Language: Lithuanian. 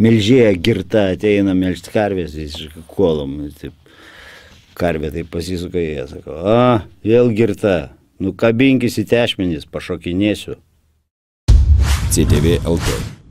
melžėja girta ateina melžti karvės visiškai kolom. Taip, karvė tai pasisuka į ją, sako, a, vėl girta, nukabinkis į tešmenis, pašokinėsiu. CTV LT.